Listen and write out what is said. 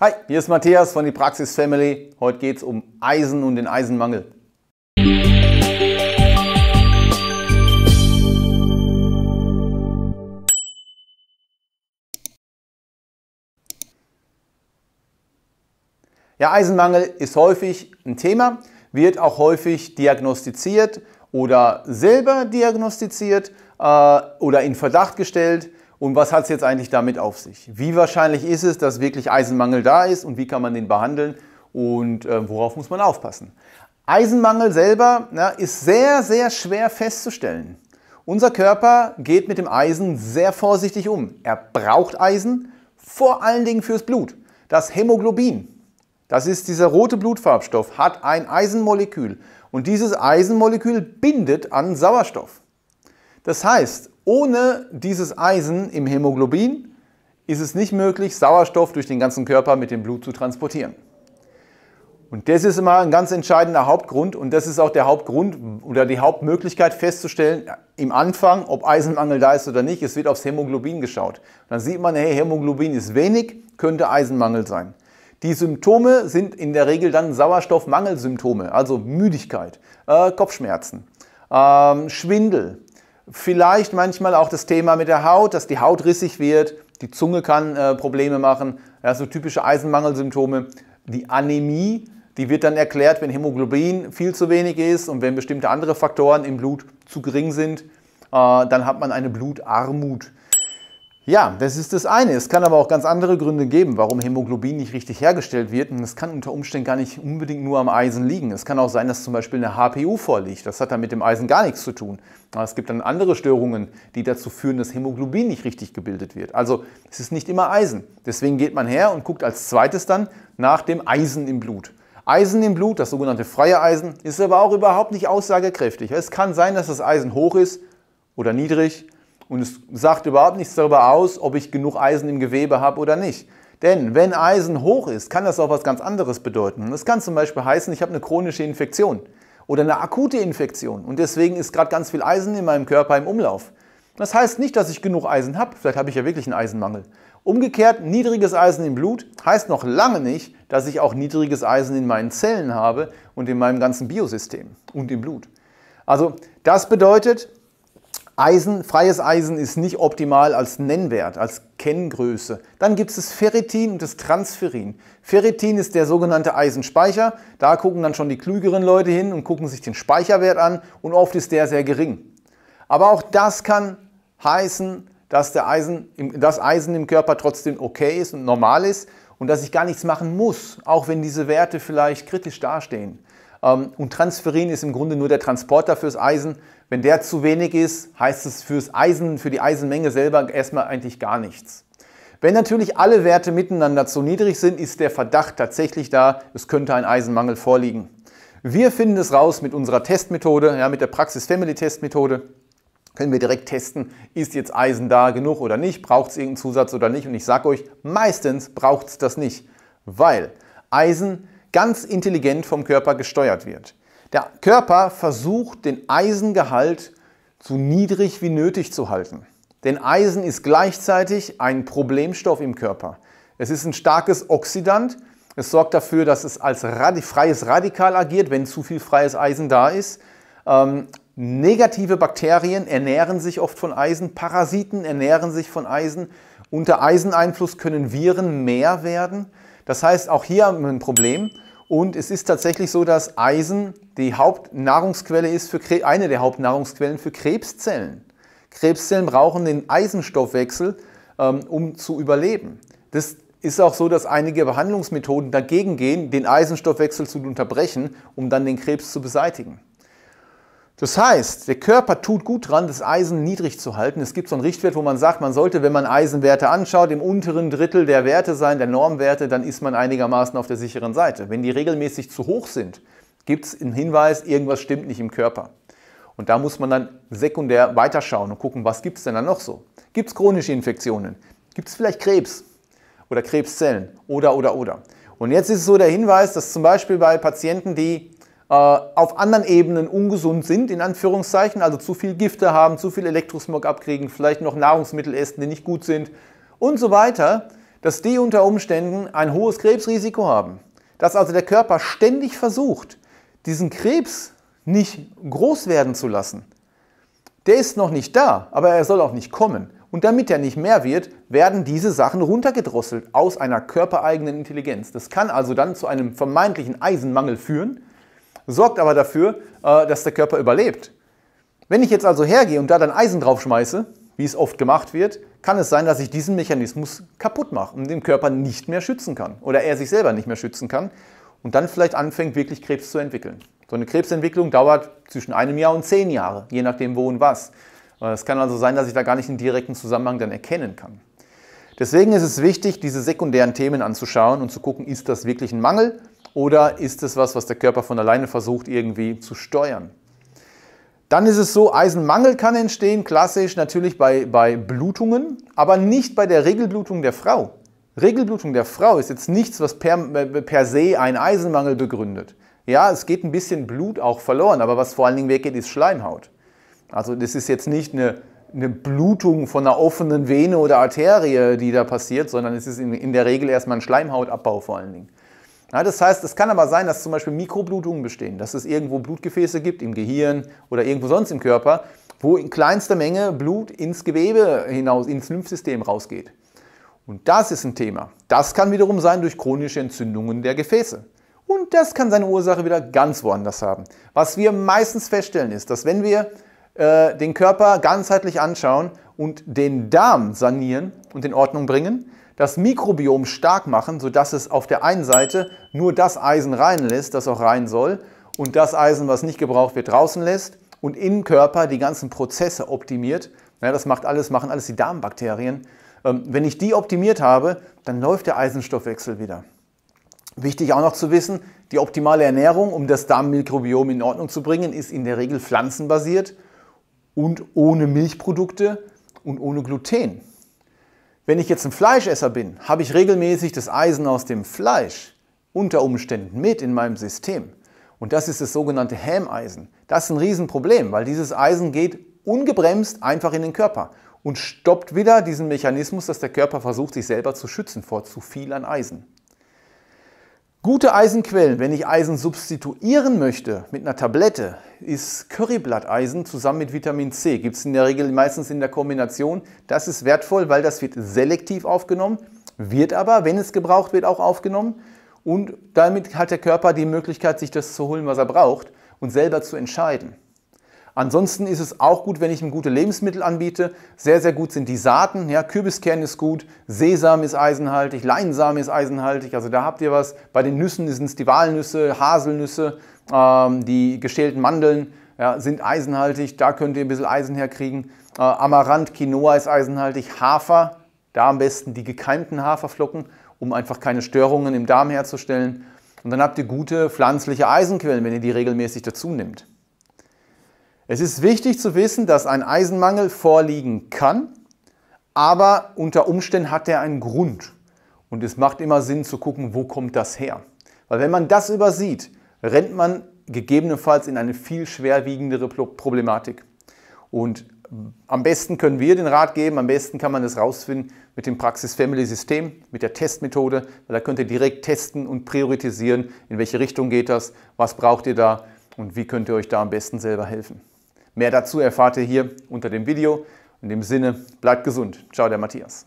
Hi, hier ist Matthias von die Praxis Family. Heute geht es um Eisen und den Eisenmangel. Ja, Eisenmangel ist häufig ein Thema, wird auch häufig diagnostiziert oder selber diagnostiziert äh, oder in Verdacht gestellt. Und was hat es jetzt eigentlich damit auf sich? Wie wahrscheinlich ist es, dass wirklich Eisenmangel da ist und wie kann man den behandeln und äh, worauf muss man aufpassen? Eisenmangel selber na, ist sehr, sehr schwer festzustellen. Unser Körper geht mit dem Eisen sehr vorsichtig um. Er braucht Eisen, vor allen Dingen fürs Blut. Das Hämoglobin, das ist dieser rote Blutfarbstoff, hat ein Eisenmolekül und dieses Eisenmolekül bindet an Sauerstoff. Das heißt, ohne dieses Eisen im Hämoglobin ist es nicht möglich, Sauerstoff durch den ganzen Körper mit dem Blut zu transportieren. Und das ist immer ein ganz entscheidender Hauptgrund und das ist auch der Hauptgrund oder die Hauptmöglichkeit festzustellen im Anfang, ob Eisenmangel da ist oder nicht. Es wird aufs Hämoglobin geschaut. Dann sieht man, hey, Hämoglobin ist wenig, könnte Eisenmangel sein. Die Symptome sind in der Regel dann Sauerstoffmangelsymptome, also Müdigkeit, äh, Kopfschmerzen, äh, Schwindel, Vielleicht manchmal auch das Thema mit der Haut, dass die Haut rissig wird, die Zunge kann äh, Probleme machen, ja, so typische Eisenmangelsymptome. Die Anämie, die wird dann erklärt, wenn Hämoglobin viel zu wenig ist und wenn bestimmte andere Faktoren im Blut zu gering sind, äh, dann hat man eine Blutarmut. Ja, das ist das eine. Es kann aber auch ganz andere Gründe geben, warum Hämoglobin nicht richtig hergestellt wird. Und es kann unter Umständen gar nicht unbedingt nur am Eisen liegen. Es kann auch sein, dass zum Beispiel eine HPU vorliegt. Das hat dann mit dem Eisen gar nichts zu tun. Aber es gibt dann andere Störungen, die dazu führen, dass Hämoglobin nicht richtig gebildet wird. Also es ist nicht immer Eisen. Deswegen geht man her und guckt als zweites dann nach dem Eisen im Blut. Eisen im Blut, das sogenannte freie Eisen, ist aber auch überhaupt nicht aussagekräftig. Es kann sein, dass das Eisen hoch ist oder niedrig und es sagt überhaupt nichts darüber aus, ob ich genug Eisen im Gewebe habe oder nicht. Denn wenn Eisen hoch ist, kann das auch was ganz anderes bedeuten. Das kann zum Beispiel heißen, ich habe eine chronische Infektion oder eine akute Infektion und deswegen ist gerade ganz viel Eisen in meinem Körper im Umlauf. Das heißt nicht, dass ich genug Eisen habe, vielleicht habe ich ja wirklich einen Eisenmangel. Umgekehrt, niedriges Eisen im Blut heißt noch lange nicht, dass ich auch niedriges Eisen in meinen Zellen habe und in meinem ganzen Biosystem und im Blut. Also das bedeutet, Eisen, freies Eisen ist nicht optimal als Nennwert, als Kenngröße. Dann gibt es das Ferritin und das Transferin. Ferritin ist der sogenannte Eisenspeicher. Da gucken dann schon die klügeren Leute hin und gucken sich den Speicherwert an und oft ist der sehr gering. Aber auch das kann heißen, dass der Eisen, das Eisen im Körper trotzdem okay ist und normal ist und dass ich gar nichts machen muss, auch wenn diese Werte vielleicht kritisch dastehen. Ähm, und Transferin ist im Grunde nur der Transporter fürs Eisen. Wenn der zu wenig ist, heißt es fürs Eisen, für die Eisenmenge selber erstmal eigentlich gar nichts. Wenn natürlich alle Werte miteinander zu niedrig sind, ist der Verdacht tatsächlich da, es könnte ein Eisenmangel vorliegen. Wir finden es raus mit unserer Testmethode, ja, mit der Praxis Family Testmethode. Können wir direkt testen, ist jetzt Eisen da genug oder nicht, braucht es irgendeinen Zusatz oder nicht. Und ich sage euch, meistens braucht es das nicht, weil Eisen ganz intelligent vom Körper gesteuert wird. Der Körper versucht, den Eisengehalt so niedrig wie nötig zu halten. Denn Eisen ist gleichzeitig ein Problemstoff im Körper. Es ist ein starkes Oxidant. Es sorgt dafür, dass es als freies Radikal agiert, wenn zu viel freies Eisen da ist. Ähm, negative Bakterien ernähren sich oft von Eisen, Parasiten ernähren sich von Eisen. Unter Eiseneinfluss können Viren mehr werden. Das heißt, auch hier haben wir ein Problem. Und es ist tatsächlich so, dass Eisen die Hauptnahrungsquelle ist für Krebs, eine der Hauptnahrungsquellen für Krebszellen. Krebszellen brauchen den Eisenstoffwechsel, ähm, um zu überleben. Das ist auch so, dass einige Behandlungsmethoden dagegen gehen, den Eisenstoffwechsel zu unterbrechen, um dann den Krebs zu beseitigen. Das heißt, der Körper tut gut dran, das Eisen niedrig zu halten. Es gibt so einen Richtwert, wo man sagt, man sollte, wenn man Eisenwerte anschaut, im unteren Drittel der Werte sein, der Normwerte, dann ist man einigermaßen auf der sicheren Seite. Wenn die regelmäßig zu hoch sind, gibt es einen Hinweis, irgendwas stimmt nicht im Körper. Und da muss man dann sekundär weiterschauen und gucken, was gibt es denn dann noch so? Gibt es chronische Infektionen? Gibt es vielleicht Krebs oder Krebszellen? Oder, oder, oder. Und jetzt ist so der Hinweis, dass zum Beispiel bei Patienten, die äh, auf anderen Ebenen ungesund sind, in Anführungszeichen, also zu viel Gifte haben, zu viel Elektrosmog abkriegen, vielleicht noch Nahrungsmittel essen, die nicht gut sind und so weiter, dass die unter Umständen ein hohes Krebsrisiko haben. Dass also der Körper ständig versucht, diesen Krebs nicht groß werden zu lassen. Der ist noch nicht da, aber er soll auch nicht kommen. Und damit er nicht mehr wird, werden diese Sachen runtergedrosselt aus einer körpereigenen Intelligenz. Das kann also dann zu einem vermeintlichen Eisenmangel führen, sorgt aber dafür, äh, dass der Körper überlebt. Wenn ich jetzt also hergehe und da dann Eisen draufschmeiße, wie es oft gemacht wird, kann es sein, dass ich diesen Mechanismus kaputt mache und den Körper nicht mehr schützen kann oder er sich selber nicht mehr schützen kann und dann vielleicht anfängt, wirklich Krebs zu entwickeln. So eine Krebsentwicklung dauert zwischen einem Jahr und zehn Jahre, je nachdem wo und was. Äh, es kann also sein, dass ich da gar nicht einen direkten Zusammenhang dann erkennen kann. Deswegen ist es wichtig, diese sekundären Themen anzuschauen und zu gucken, ist das wirklich ein Mangel oder ist es was, was der Körper von alleine versucht irgendwie zu steuern? Dann ist es so, Eisenmangel kann entstehen, klassisch natürlich bei, bei Blutungen, aber nicht bei der Regelblutung der Frau. Regelblutung der Frau ist jetzt nichts, was per, äh, per se einen Eisenmangel begründet. Ja, es geht ein bisschen Blut auch verloren, aber was vor allen Dingen weggeht, ist Schleimhaut. Also das ist jetzt nicht eine, eine Blutung von einer offenen Vene oder Arterie, die da passiert, sondern es ist in, in der Regel erstmal ein Schleimhautabbau vor allen Dingen. Ja, das heißt, es kann aber sein, dass zum Beispiel Mikroblutungen bestehen, dass es irgendwo Blutgefäße gibt im Gehirn oder irgendwo sonst im Körper, wo in kleinster Menge Blut ins Gewebe hinaus, ins Lymphsystem rausgeht. Und das ist ein Thema. Das kann wiederum sein durch chronische Entzündungen der Gefäße. Und das kann seine Ursache wieder ganz woanders haben. Was wir meistens feststellen ist, dass wenn wir äh, den Körper ganzheitlich anschauen und den Darm sanieren und in Ordnung bringen, das Mikrobiom stark machen, sodass es auf der einen Seite nur das Eisen reinlässt, das auch rein soll, und das Eisen, was nicht gebraucht wird, draußen lässt und im Körper die ganzen Prozesse optimiert. Ja, das macht alles, machen alles die Darmbakterien. Ähm, wenn ich die optimiert habe, dann läuft der Eisenstoffwechsel wieder. Wichtig auch noch zu wissen, die optimale Ernährung, um das Darmmikrobiom in Ordnung zu bringen, ist in der Regel pflanzenbasiert und ohne Milchprodukte und ohne Gluten. Wenn ich jetzt ein Fleischesser bin, habe ich regelmäßig das Eisen aus dem Fleisch unter Umständen mit in meinem System. Und das ist das sogenannte Hämeisen. Das ist ein Riesenproblem, weil dieses Eisen geht ungebremst einfach in den Körper und stoppt wieder diesen Mechanismus, dass der Körper versucht, sich selber zu schützen vor zu viel an Eisen. Gute Eisenquellen, wenn ich Eisen substituieren möchte mit einer Tablette, ist Curryblatteisen zusammen mit Vitamin C. Gibt es in der Regel meistens in der Kombination. Das ist wertvoll, weil das wird selektiv aufgenommen, wird aber, wenn es gebraucht wird, auch aufgenommen. Und damit hat der Körper die Möglichkeit, sich das zu holen, was er braucht und selber zu entscheiden. Ansonsten ist es auch gut, wenn ich ihm gute Lebensmittel anbiete. Sehr, sehr gut sind die Saaten. Ja, Kürbiskern ist gut, Sesam ist eisenhaltig, Leinsamen ist eisenhaltig. Also da habt ihr was. Bei den Nüssen sind es die Walnüsse, Haselnüsse, ähm, die geschälten Mandeln ja, sind eisenhaltig. Da könnt ihr ein bisschen Eisen herkriegen. Äh, Amaranth, Quinoa ist eisenhaltig, Hafer, da am besten die gekeimten Haferflocken, um einfach keine Störungen im Darm herzustellen. Und dann habt ihr gute pflanzliche Eisenquellen, wenn ihr die regelmäßig dazu nehmt. Es ist wichtig zu wissen, dass ein Eisenmangel vorliegen kann, aber unter Umständen hat er einen Grund. Und es macht immer Sinn zu gucken, wo kommt das her. Weil wenn man das übersieht, rennt man gegebenenfalls in eine viel schwerwiegendere Problematik. Und am besten können wir den Rat geben, am besten kann man das rausfinden mit dem Praxis Family System, mit der Testmethode, weil da könnt ihr direkt testen und priorisieren, in welche Richtung geht das, was braucht ihr da und wie könnt ihr euch da am besten selber helfen. Mehr dazu erfahrt ihr hier unter dem Video. In dem Sinne, bleibt gesund. Ciao, der Matthias.